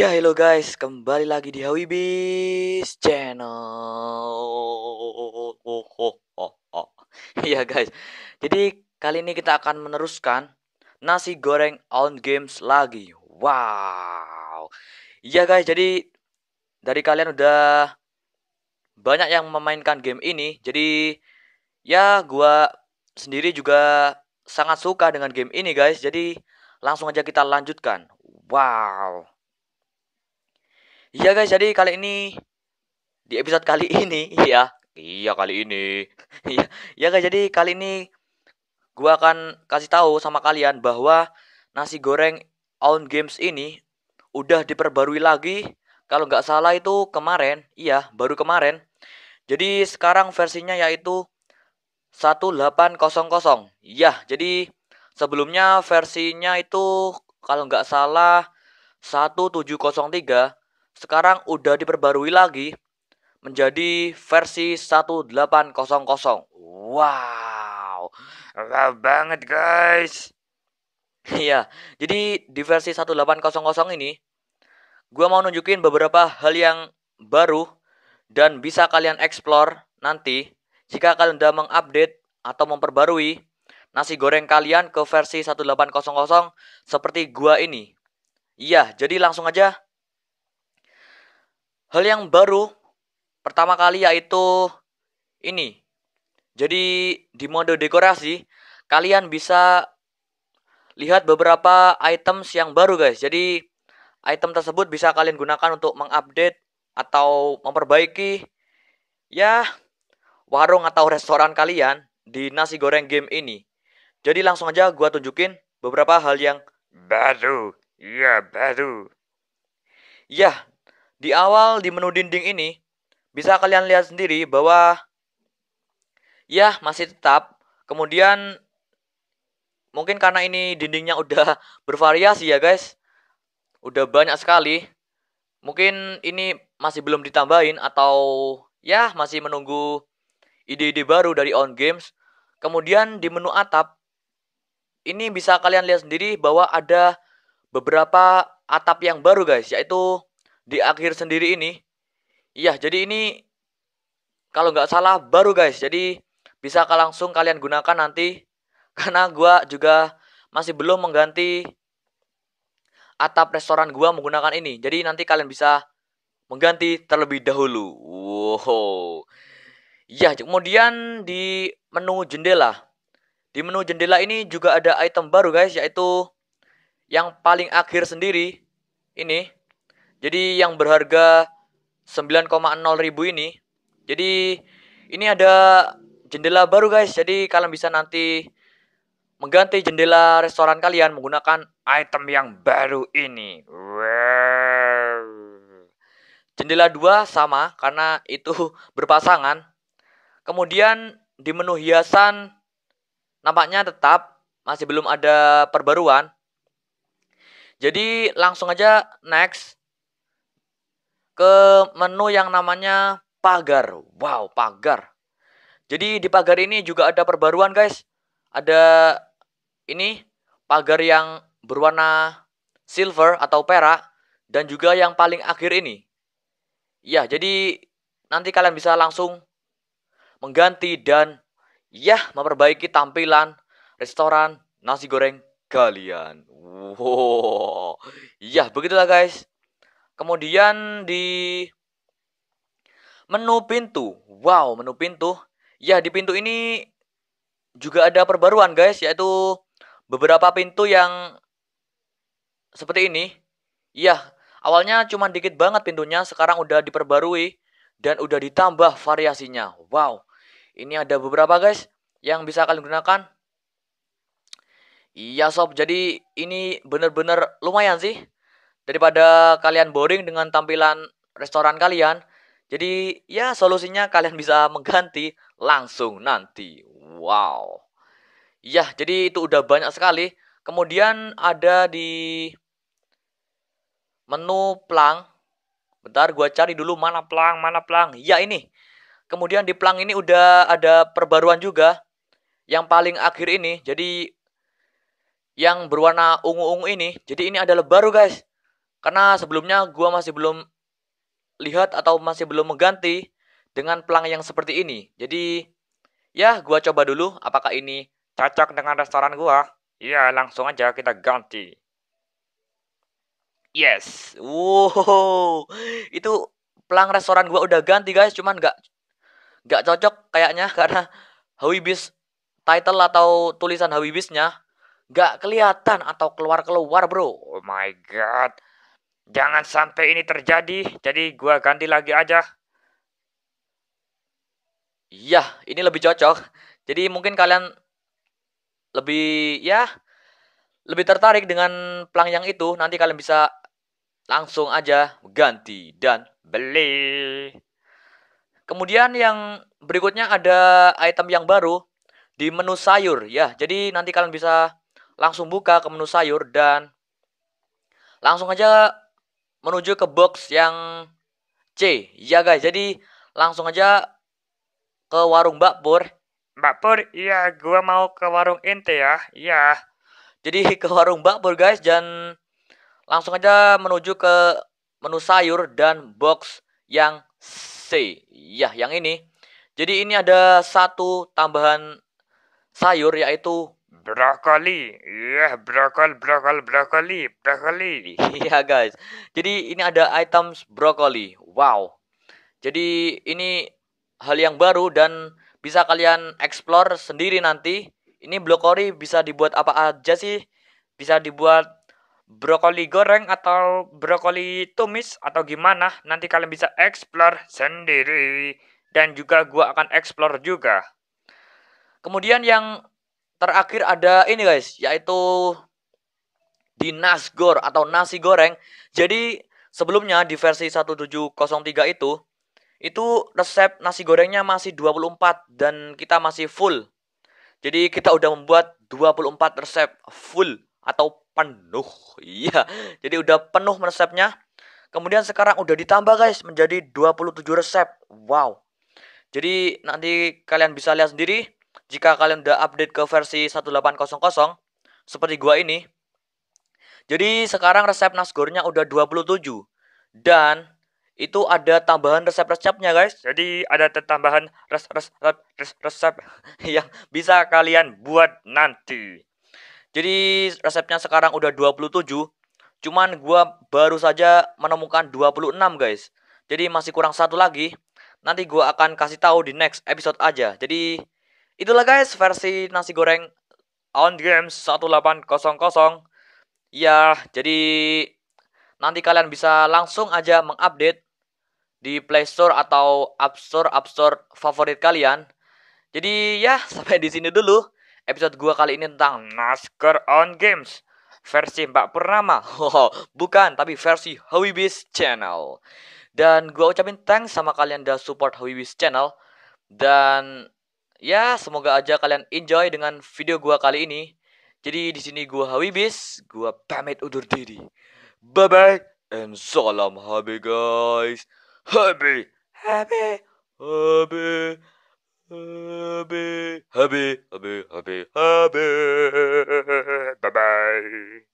Ya hello guys, kembali lagi di Hawibis Channel. Oh, oh, oh, oh ya guys, jadi kali ini kita akan meneruskan nasi goreng on games lagi. Wow. Ya guys, jadi dari kalian udah banyak yang memainkan game ini. Jadi ya gua sendiri juga sangat suka dengan game ini guys. Jadi langsung aja kita lanjutkan. Wow. Iya guys, jadi kali ini di episode kali ini, iya, iya kali ini, iya, iya guys, jadi kali ini gua akan kasih tahu sama kalian bahwa nasi goreng on games ini udah diperbarui lagi. Kalau nggak salah itu kemarin, iya, baru kemarin. Jadi sekarang versinya yaitu 1800. Iya, jadi sebelumnya versinya itu kalau nggak salah 1703 sekarang udah diperbarui lagi menjadi versi 1800. Wow, wow banget guys. Iya, jadi di versi 1800 ini gua mau nunjukin beberapa hal yang baru dan bisa kalian explore nanti jika kalian udah mengupdate atau memperbarui nasi goreng kalian ke versi 1800 seperti gua ini. Iya, jadi langsung aja hal yang baru pertama kali yaitu ini. Jadi di mode dekorasi kalian bisa lihat beberapa item yang baru guys. Jadi item tersebut bisa kalian gunakan untuk mengupdate atau memperbaiki ya warung atau restoran kalian di nasi goreng game ini. Jadi langsung aja gua tunjukin beberapa hal yang baru. Iya, baru. Ya, di awal di menu dinding ini, bisa kalian lihat sendiri bahwa ya masih tetap. Kemudian mungkin karena ini dindingnya udah bervariasi ya guys. Udah banyak sekali. Mungkin ini masih belum ditambahin atau ya masih menunggu ide-ide baru dari On Games. Kemudian di menu atap ini bisa kalian lihat sendiri bahwa ada beberapa atap yang baru guys yaitu di akhir sendiri ini. Iya, jadi ini kalau nggak salah baru guys. Jadi bisa langsung kalian gunakan nanti karena gua juga masih belum mengganti atap restoran gua menggunakan ini. Jadi nanti kalian bisa mengganti terlebih dahulu. Wow. Ya, kemudian di menu jendela. Di menu jendela ini juga ada item baru guys, yaitu yang paling akhir sendiri. Ini. Jadi yang berharga 9,0 ribu ini. Jadi ini ada jendela baru guys. Jadi kalian bisa nanti mengganti jendela restoran kalian menggunakan item yang baru ini. Jendela 2 sama karena itu berpasangan. Kemudian di menu hiasan nampaknya tetap masih belum ada perbaruan. Jadi langsung aja next ke menu yang namanya pagar. Wow, pagar. Jadi di pagar ini juga ada perbaruan, guys. Ada ini pagar yang berwarna silver atau perak dan juga yang paling akhir ini. Ya, jadi nanti kalian bisa langsung mengganti dan ya memperbaiki tampilan restoran nasi goreng kalian. Wow. Ya, begitulah guys. Kemudian di menu pintu. Wow, menu pintu. Ya, di pintu ini juga ada perbaruan, guys, yaitu beberapa pintu yang seperti ini. ya awalnya cuma dikit banget pintunya, sekarang udah diperbarui dan udah ditambah variasinya. Wow. Ini ada beberapa, guys, yang bisa kalian gunakan. Iya, sob. Jadi ini benar-benar lumayan sih. Daripada kalian boring dengan tampilan restoran kalian, jadi ya solusinya kalian bisa mengganti langsung nanti. Wow. Ya, jadi itu udah banyak sekali. Kemudian ada di menu plang. Bentar, gua cari dulu mana plang, mana plang. Ya ini. Kemudian di plang ini udah ada perbaruan juga. Yang paling akhir ini, jadi yang berwarna ungu-ungu ini. Jadi ini adalah baru guys. Karena sebelumnya gue masih belum lihat atau masih belum mengganti dengan pelang yang seperti ini. Jadi ya gue coba dulu apakah ini cocok dengan restoran gue. Ya langsung aja kita ganti. Yes, wow, itu pelang restoran gue udah ganti guys, cuman nggak nggak cocok kayaknya karena Hawibis title atau tulisan Hawibisnya nggak kelihatan atau keluar keluar bro. Oh my god, Jangan sampai ini terjadi. Jadi gua ganti lagi aja. Iya, ini lebih cocok. Jadi mungkin kalian lebih ya lebih tertarik dengan pelang yang itu. Nanti kalian bisa langsung aja ganti dan beli. Kemudian yang berikutnya ada item yang baru di menu sayur ya. Jadi nanti kalian bisa langsung buka ke menu sayur dan langsung aja menuju ke box yang C. ya guys, jadi langsung aja ke warung Mbak Pur. Mbak Pur, iya gua mau ke warung inti ya. Iya. Jadi ke warung Mbak guys dan langsung aja menuju ke menu sayur dan box yang C. ya, yang ini. Jadi ini ada satu tambahan sayur yaitu Brokoli, iya brokol, brokol, brokoli, brokoli. Iya guys, jadi ini ada items brokoli. Wow. Jadi ini hal yang baru dan bisa kalian explore sendiri nanti. Ini brokoli bisa dibuat apa aja sih? Bisa dibuat brokoli goreng atau brokoli tumis atau gimana? Nanti kalian bisa explore sendiri dan juga gua akan explore juga. Kemudian yang Terakhir ada ini guys, yaitu di nasgor atau nasi goreng. Jadi sebelumnya di versi 1703 itu itu resep nasi gorengnya masih 24 dan kita masih full. Jadi kita udah membuat 24 resep full atau penuh. Iya. Jadi udah penuh resepnya. Kemudian sekarang udah ditambah guys menjadi 27 resep. Wow. Jadi nanti kalian bisa lihat sendiri jika kalian udah update ke versi 1800 seperti gua ini. Jadi sekarang resep nasgornya udah 27 dan itu ada tambahan resep-resepnya guys. Jadi ada tambahan res resep yang bisa kalian buat nanti. Jadi resepnya sekarang udah 27. Cuman gua baru saja menemukan 26 guys. Jadi masih kurang satu lagi. Nanti gua akan kasih tahu di next episode aja. Jadi Itulah guys versi nasi goreng on games 1800. Ya, jadi nanti kalian bisa langsung aja mengupdate di Play Store atau App Store App Store favorit kalian. Jadi ya, sampai di sini dulu episode gua kali ini tentang nasker on games versi Mbak Purnama. bukan, tapi versi howibis Channel. Dan gua ucapin thanks sama kalian udah support howibis Channel. Dan Ya, semoga aja kalian enjoy dengan video gua kali ini. Jadi di sini gua Hawibis, gua pamit undur diri. Bye bye and salam happy guys. Happy, happy, happy, happy, happy, happy, happy, happy. Bye bye.